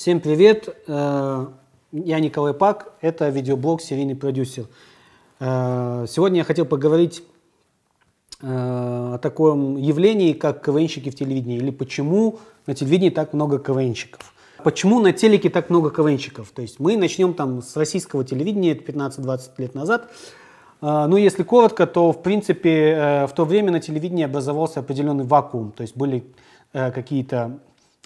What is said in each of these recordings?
Всем привет, э, я Николай Пак, это видеоблог «Серийный продюсер». Э, сегодня я хотел поговорить э, о таком явлении, как КВНщики в телевидении, или почему на телевидении так много КВНщиков. Почему на телеке так много КВНщиков? То есть мы начнем там с российского телевидения 15-20 лет назад. Ну, если коротко, то, в принципе, в то время на телевидении образовался определенный вакуум. То есть были какие-то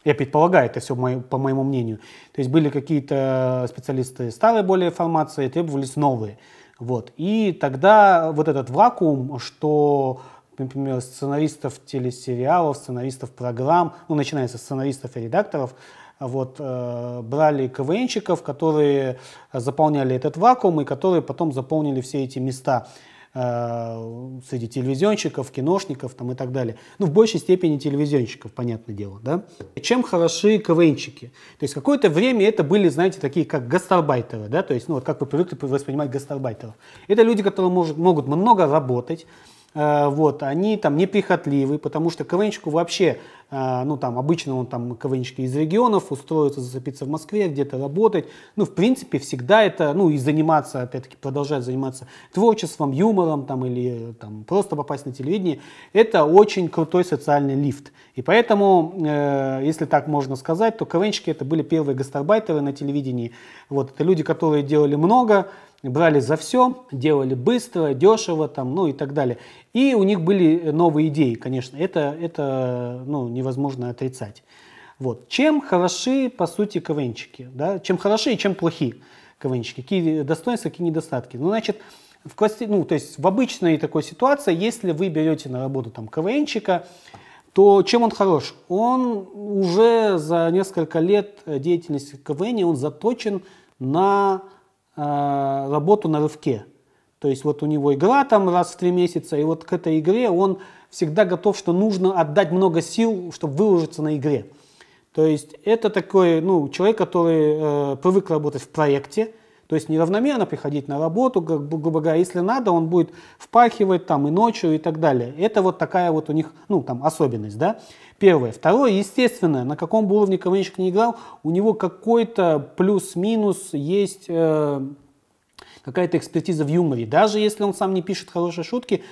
я предполагаю, это все мое, по моему мнению. То есть были какие-то специалисты старой более формации, требовались новые. Вот. И тогда вот этот вакуум, что, например, сценаристов телесериалов, сценаристов программ, ну, начиная со сценаристов и редакторов, вот, э, брали КВНщиков, которые заполняли этот вакуум и которые потом заполнили все эти места э, среди телевизионщиков, киношников там, и так далее. Ну, в большей степени телевизионщиков, понятное дело. Да? Чем хороши КВНщики? То есть какое-то время это были, знаете, такие как гастарбайтеры, да? то есть, ну, вот как вы привыкли воспринимать гастарбайтеров. Это люди, которые может, могут много работать, Э, вот, они там неприхотливы, потому что КВНщику вообще, э, ну там обычно он там КВНщики из регионов устроится, зацепиться в Москве, где-то работать, ну в принципе всегда это, ну и заниматься, опять-таки продолжать заниматься творчеством, юмором там или э, там просто попасть на телевидение, это очень крутой социальный лифт. И поэтому, э, если так можно сказать, то КВНщики это были первые гастарбайтеры на телевидении. Вот, это люди, которые делали много, брали за все, делали быстро, дешево, там, ну и так далее. И у них были новые идеи, конечно. Это, это ну, невозможно отрицать. Вот. Чем хороши, по сути, КВНщики? Да? Чем хороши и чем плохи КВНщики? Какие достоинства, какие недостатки? Ну, значит, в, классе, ну, то есть в обычной такой ситуации, если вы берете на работу там, КВНщика, то чем он хорош? Он уже за несколько лет э, деятельности в КВН он заточен на э, работу на рывке. То есть вот у него игра там раз в три месяца, и вот к этой игре он всегда готов, что нужно отдать много сил, чтобы выложиться на игре. То есть это такой ну, человек, который э, привык работать в проекте, то есть неравномерно приходить на работу, грубо говоря, если надо, он будет впахивать там и ночью и так далее. Это вот такая вот у них, ну, там, особенность, да. Первое. Второе, естественно, на каком бы уровне каменщик не играл, у него какой-то плюс-минус есть... Э, какая-то экспертиза в юморе. Даже если он сам не пишет хорошие шутки,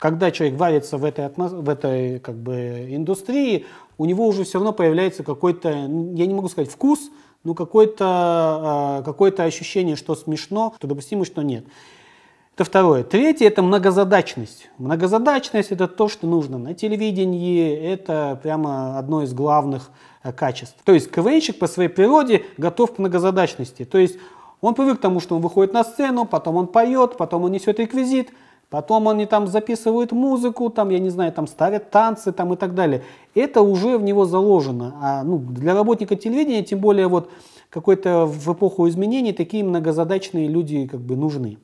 когда человек варится в этой, в этой как бы, индустрии, у него уже все равно появляется какой-то, я не могу сказать вкус, ну, а, какое-то какое ощущение, что смешно, что допустимо, что нет. Это второе. Третье – это многозадачность. Многозадачность – это то, что нужно на телевидении, это прямо одно из главных э, качеств. То есть КВНщик по своей природе готов к многозадачности. То есть он привык к тому, что он выходит на сцену, потом он поет, потом он несет реквизит – Потом они там записывают музыку, там, я не знаю, там ставят танцы там и так далее. Это уже в него заложено. А ну, для работника телевидения, тем более вот какой-то в эпоху изменений, такие многозадачные люди как бы нужны.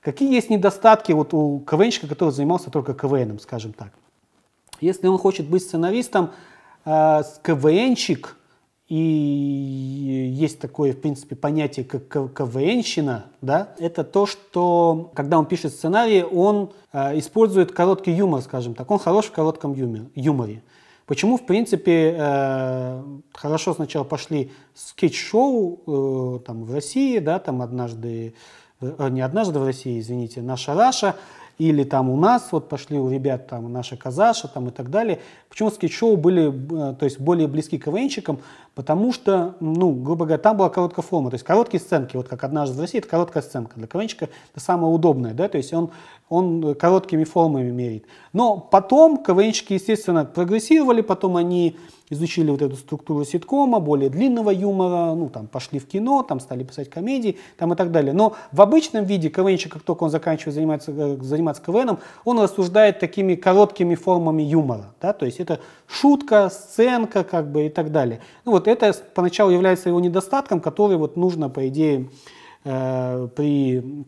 Какие есть недостатки вот у КВНщика, который занимался только КВНом, скажем так? Если он хочет быть сценаристом, э, КВНщик – и есть такое, в принципе, понятие, как КВНщина, да, это то, что, когда он пишет сценарий, он э, использует короткий юмор, скажем так, он хорош в коротком юмор, юморе. Почему, в принципе, э, хорошо сначала пошли скетч-шоу э, там, в России, да, там однажды, э, не однажды в России, извините, «Наша Раша», или там у нас вот пошли у ребят там наша казаша там и так далее. Почему скетч-шоу были, э, то есть более близки к КВНщикам? Потому что, ну, грубо говоря, там была короткая форма, то есть короткие сценки, вот как «Однажды в России» — это короткая сценка. Для КВНщика это самое удобное, да, то есть он, он короткими формами меряет. Но потом КВНщики, естественно, прогрессировали, потом они изучили вот эту структуру ситкома, более длинного юмора, ну, там, пошли в кино, там, стали писать комедии, там, и так далее. Но в обычном виде КВНщик, как только он заканчивает заниматься, э, заниматься КВНом, он рассуждает такими короткими формами юмора, да, то есть это шутка, сценка, как бы, и так далее. Ну, вот вот это поначалу является его недостатком, который вот нужно, по идее, э, при,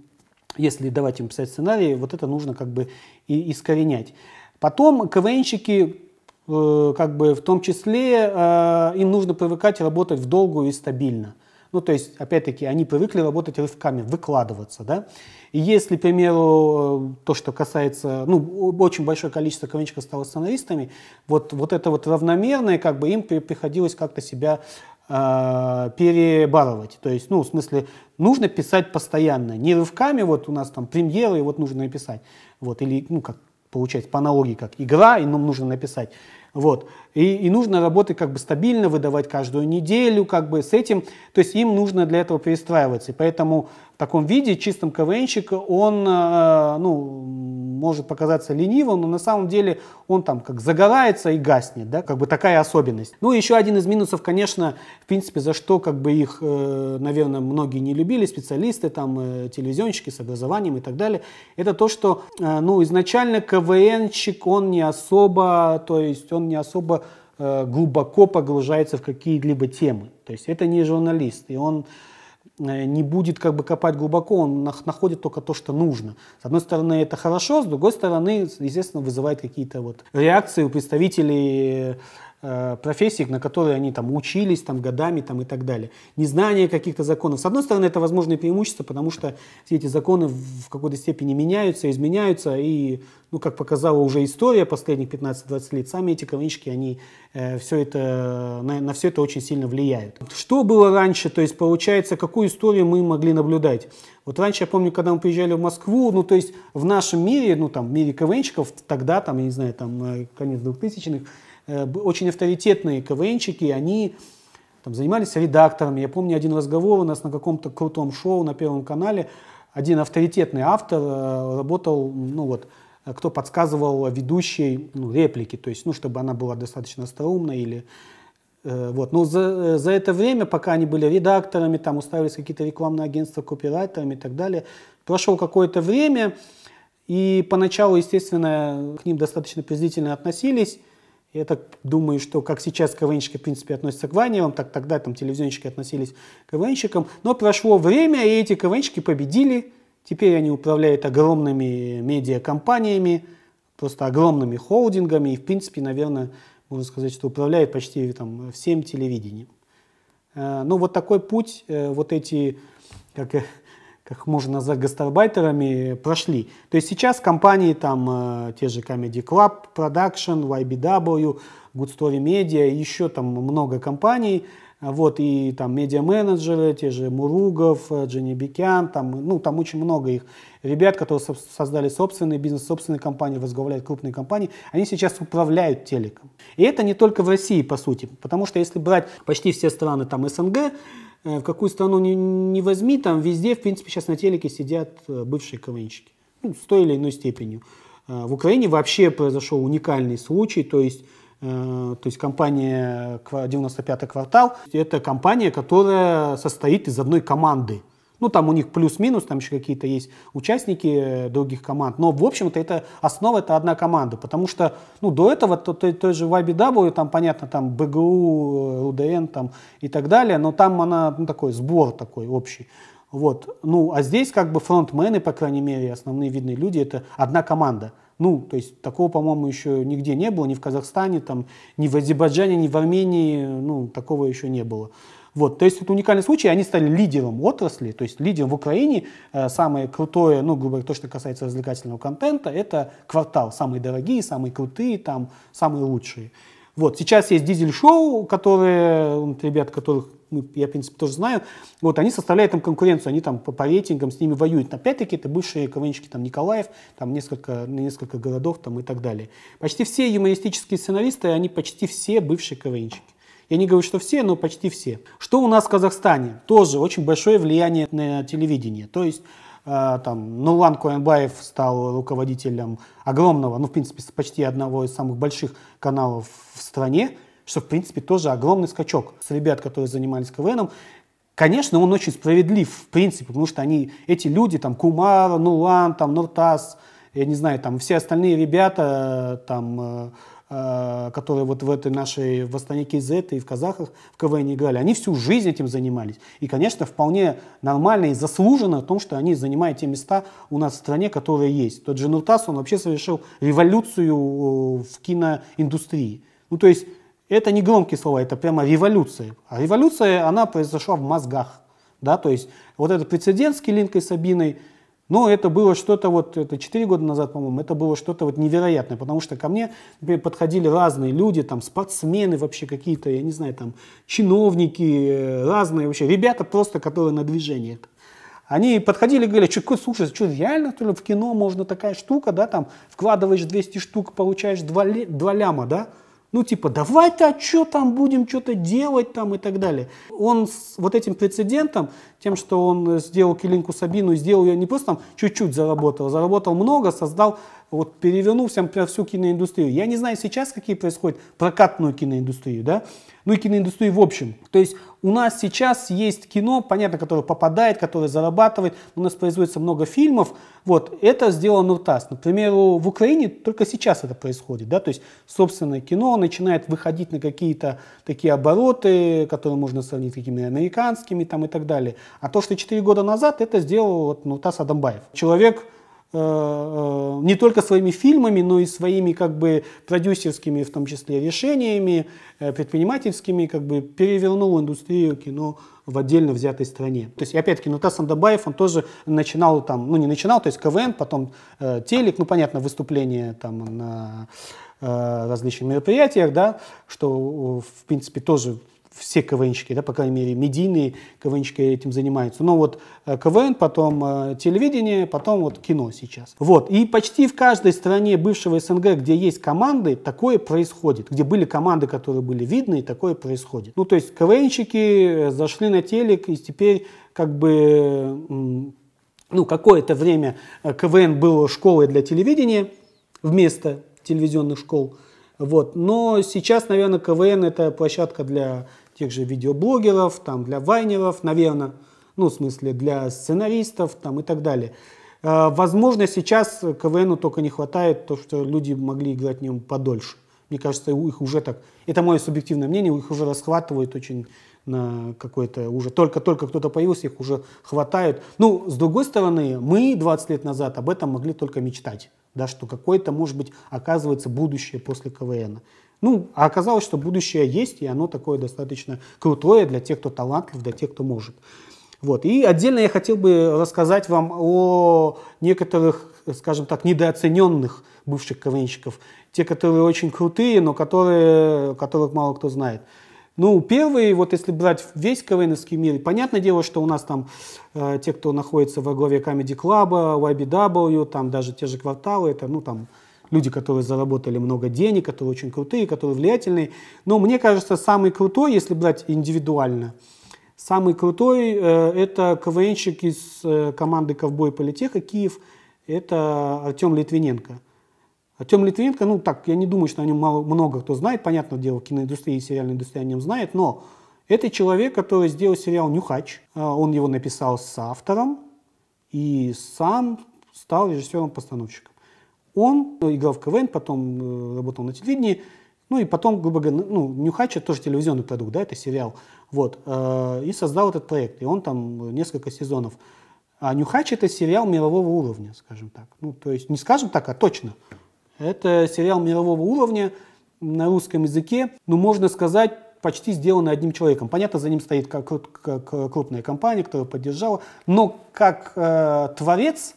если давать им писать сценарии, вот это нужно как бы и искоренять. Потом КВНщики э, как бы в том числе э, им нужно привыкать работать в долгую и стабильно. Ну, то есть, опять-таки, они привыкли работать рывками, выкладываться, да. И если, к примеру, то, что касается, ну, очень большое количество каменщиков стало сценаристами, вот, вот это вот равномерное, как бы им приходилось как-то себя э, перебарывать. То есть, ну, в смысле, нужно писать постоянно, не рывками, вот у нас там премьеры, вот нужно написать, вот, или, ну, как получается, по аналогии, как игра, и нам нужно написать вот. И, и нужно работать как бы стабильно, выдавать каждую неделю, как бы с этим. То есть им нужно для этого перестраиваться. И поэтому в таком виде чистым КВНщик, он, э, ну, может показаться ленивым, но на самом деле он там как загорается и гаснет, да, как бы такая особенность. Ну, еще один из минусов, конечно, в принципе, за что как бы их, э, наверное, многие не любили, специалисты, там, э, телевизионщики с образованием и так далее, это то, что, э, ну, изначально КВНщик, он не особо, то есть он не особо глубоко погружается в какие-либо темы. То есть это не журналист, и он Э, не будет как бы копать глубоко, он находит только то, что нужно. С одной стороны, это хорошо, с другой стороны, естественно, вызывает какие-то вот реакции у представителей э, профессий, на которые они там учились там годами там и так далее. Незнание каких-то законов. С одной стороны, это возможное преимущество, потому что все эти законы в какой-то степени меняются, изменяются, и, ну, как показала уже история последних 15-20 лет, сами эти кавычки, они э, все это, на, на все это очень сильно влияют. Что было раньше, то есть, получается, какую историю мы могли наблюдать? Вот раньше, я помню, когда мы приезжали в Москву, ну, то есть в нашем мире, ну, там, в мире КВНщиков, тогда, там, я не знаю, там, э, конец 2000-х, Э, очень авторитетные квнчики, они там, занимались редакторами. Я помню один разговор у нас на каком-то крутом шоу на Первом канале. Один авторитетный автор э, работал, ну вот, э, кто подсказывал ведущей ну, реплики, то есть, ну, чтобы она была достаточно остроумна или э, вот. Но за, за это время, пока они были редакторами, там уставились какие-то рекламные агентства, копирайтерами и так далее, прошло какое-то время, и поначалу, естественно, к ним достаточно презрительно относились, я так думаю, что как сейчас КВНщики, в принципе, относятся к Ваневым, так тогда там телевизионщики относились к КВНщикам. Но прошло время, и эти КВНщики победили. Теперь они управляют огромными медиакомпаниями, просто огромными холдингами. И, в принципе, наверное, можно сказать, что управляют почти там, всем телевидением. Э, ну, вот такой путь, э, вот эти, как как можно за гастарбайтерами, прошли. То есть сейчас компании, там, э, те же Comedy Club, Production, YBW, Good Story Media, еще там много компаний, вот, и там медиа-менеджеры, те же Муругов, э, Дженни Бекян, там, ну, там очень много их ребят, которые создали собственный бизнес, собственные компании, возглавляют крупные компании, они сейчас управляют телеком. И это не только в России, по сути, потому что если брать почти все страны там СНГ, Э, в какую страну не, не возьми, там везде, в принципе, сейчас на телеке сидят э, бывшие КВНщики. Ну, с той или иной степенью. Э, в Украине вообще произошел уникальный случай, то есть то есть компания 95 квартал, это компания, которая состоит из одной команды. Ну, там у них плюс-минус, там еще какие-то есть участники э, других команд. Но, в общем-то, это основа, это одна команда. Потому что, ну, до этого то, то, той же YBW, там, понятно, там, БГУ, э, УДН, там, и так далее. Но там она, ну, такой сбор такой общий. Вот. Ну, а здесь как бы фронтмены, по крайней мере, основные видные люди, это одна команда. Ну, то есть такого, по-моему, еще нигде не было, ни в Казахстане, там, ни в Азербайджане, ни в Армении, ну, такого еще не было. Вот, то есть это уникальный случай, они стали лидером отрасли, то есть лидером в Украине. Э, самое крутое, ну, грубо говоря, то, что касается развлекательного контента, это квартал. Самые дорогие, самые крутые, там, самые лучшие. Вот, сейчас есть дизель-шоу, которые, вот, ребят, которых я, в принципе, тоже знаю, вот, они составляют там конкуренцию, они там по, по рейтингам с ними воюют. Опять-таки, это бывшие КВНщики, там, Николаев, там, несколько, несколько городов, там, и так далее. Почти все юмористические сценаристы, они почти все бывшие КВНщики. Я не говорю, что все, но почти все. Что у нас в Казахстане? Тоже очень большое влияние на телевидение. То есть э, там, Нулан Куэнбаев стал руководителем огромного, ну, в принципе, почти одного из самых больших каналов в стране, что, в принципе, тоже огромный скачок с ребят, которые занимались КВНом. Конечно, он очень справедлив, в принципе, потому что они, эти люди, там, Кумара, Нулан, там, Нуртас, я не знаю, там, все остальные ребята, э, там, э, Э, которые вот в этой нашей восстанике из этой и в казахах в КВН играли, они всю жизнь этим занимались. И, конечно, вполне нормально и заслуженно о том, что они занимают те места у нас в стране, которые есть. Тот же Нуртас, он вообще совершил революцию э, в киноиндустрии. Ну, то есть это не громкие слова, это прямо революция. А революция, она произошла в мозгах. Да, то есть вот этот прецедент с Келинкой Сабиной – ну это было что-то вот, это 4 года назад, по-моему, это было что-то вот невероятное, потому что ко мне например, подходили разные люди, там спортсмены вообще какие-то, я не знаю, там чиновники, э, разные вообще, ребята просто, которые на движении. Они подходили и говорили, что, слушай, что, реально что ли, в кино можно такая штука, да, там, вкладываешь 200 штук, получаешь 2, 2 ляма, да, ну, типа, давай-то, а что там будем что-то делать там и так далее. Он с вот этим прецедентом тем, что он сделал Келинку Сабину, сделал ее не просто там чуть-чуть заработал, заработал много, создал, вот перевернул всем, всю киноиндустрию. Я не знаю сейчас, какие происходят прокатную киноиндустрию, да, ну и киноиндустрию в общем. То есть у нас сейчас есть кино, понятно, которое попадает, которое зарабатывает, у нас производится много фильмов, вот, это сделал Нуртас. Например, в Украине только сейчас это происходит, да, то есть собственное кино начинает выходить на какие-то такие обороты, которые можно сравнить с какими-то американскими там и так далее. А то, что 4 года назад это сделал вот, Нуртас Адамбаев. Человек, э, э, не только своими фильмами, но и своими как бы продюсерскими, в том числе решениями, э, предпринимательскими, как бы перевернул индустрию кино в отдельно взятой стране. То есть, опять-таки, Нутас Андабаев, он тоже начинал там, ну не начинал, то есть КВН, потом э, телек, ну понятно, выступление там на э, различных мероприятиях, да, что в принципе тоже все КВНщики, да, по крайней мере, медийные КВНщики этим занимаются. Но ну вот э, КВН, потом э, телевидение, потом вот кино сейчас. Вот. И почти в каждой стране бывшего СНГ, где есть команды, такое происходит. Где были команды, которые были видны, и такое происходит. Ну, то есть КВНщики э, зашли на телек, и теперь как бы ну, какое-то время КВН было школой для телевидения вместо телевизионных школ. Вот. Но сейчас, наверное, КВН это площадка для тех же видеоблогеров, там, для вайнеров, наверное, ну, в смысле, для сценаристов там, и так далее. Э, возможно, сейчас КВНу только не хватает то, что люди могли играть в нем подольше. Мне кажется, их уже так, это мое субъективное мнение, их уже расхватывают очень на какое-то уже только-только кто-то появился, их уже хватает Ну, с другой стороны, мы 20 лет назад об этом могли только мечтать, да, что какое-то, может быть, оказывается будущее после КВН. Ну, а оказалось, что будущее есть, и оно такое достаточно крутое для тех, кто талантлив, для тех, кто может. Вот. И отдельно я хотел бы рассказать вам о некоторых, скажем так, недооцененных бывших КВНщиков. Те, которые очень крутые, но которые, которых мало кто знает. Ну, первые, вот если брать весь КВНовский мир, понятное дело, что у нас там э, те, кто находится во главе Comedy Club, YBW, там даже те же кварталы, это, ну, там, люди, которые заработали много денег, которые очень крутые, которые влиятельные. Но мне кажется, самый крутой, если брать индивидуально, самый крутой э, это КВНщик из э, команды «Ковбой Политеха» Киев, это Артем Литвиненко. Артем Литвиненко, ну так, я не думаю, что о нем мало, много кто знает, понятное дело, киноиндустрия и сериальная индустрия о нем знает, но это человек, который сделал сериал «Нюхач». Э, он его написал с автором и сам стал режиссером-постановщиком. Он ну, играл в КВН, потом э, работал на телевидении, ну и потом, грубо говоря, ну, Нюхача тоже телевизионный продукт, да, это сериал. Вот, э, и создал этот проект, и он там э, несколько сезонов. А Нюхач это сериал мирового уровня, скажем так. Ну, то есть не скажем так, а точно. Это сериал мирового уровня на русском языке, ну, можно сказать, почти сделаны одним человеком. Понятно, за ним стоит как, как крупная компания, которая поддержала, но как э, творец,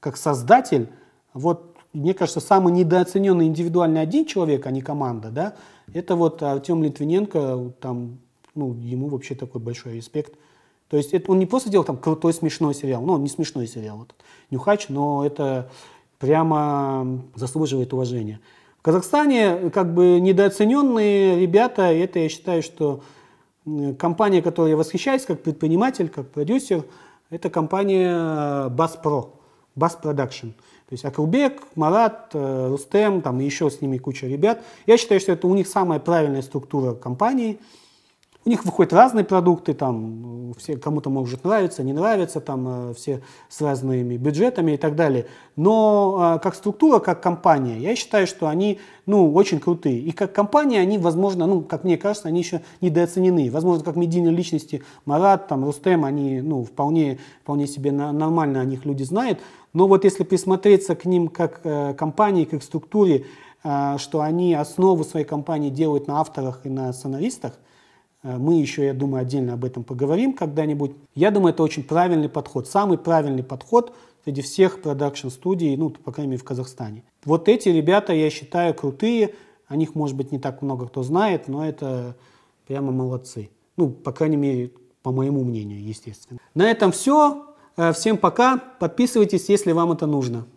как создатель, вот, мне кажется, самый недооцененный индивидуальный один человек, а не команда, да, это вот Артем Литвиненко, там, ну, ему вообще такой большой респект. То есть это он не просто делал там крутой смешной сериал, ну, не смешной сериал этот, Нюхач, но это прямо заслуживает уважения. В Казахстане как бы недооцененные ребята, это я считаю, что компания, которой я восхищаюсь как предприниматель, как продюсер, это компания Bass Pro, Bass Production. То есть Акылбек, Марат, э, Рустем, там еще с ними куча ребят. Я считаю, что это у них самая правильная структура компании – у них выходят разные продукты, там э, все кому-то может нравиться, не нравится, там э, все с разными бюджетами и так далее. Но а, как структура, как компания, я считаю, что они ну, очень крутые. И как компания они, возможно, ну, как мне кажется, они еще недооценены. Возможно, как медийные личности Марат, там, Рустем, они ну, вполне, вполне себе на, нормально о них люди знают. Но вот если присмотреться к ним как э, компании, как структуре, э, что они основу своей компании делают на авторах и на сценаристах – Э, мы еще, я думаю, отдельно об этом поговорим когда-нибудь. Я думаю, это очень правильный подход, самый правильный подход среди всех продакшн-студий, ну, по крайней мере, в Казахстане. Вот эти ребята, я считаю, крутые. О них, может быть, не так много кто знает, но это прямо молодцы. Ну, по крайней мере, по моему мнению, естественно. На этом все. Э, всем пока. Подписывайтесь, если вам это нужно.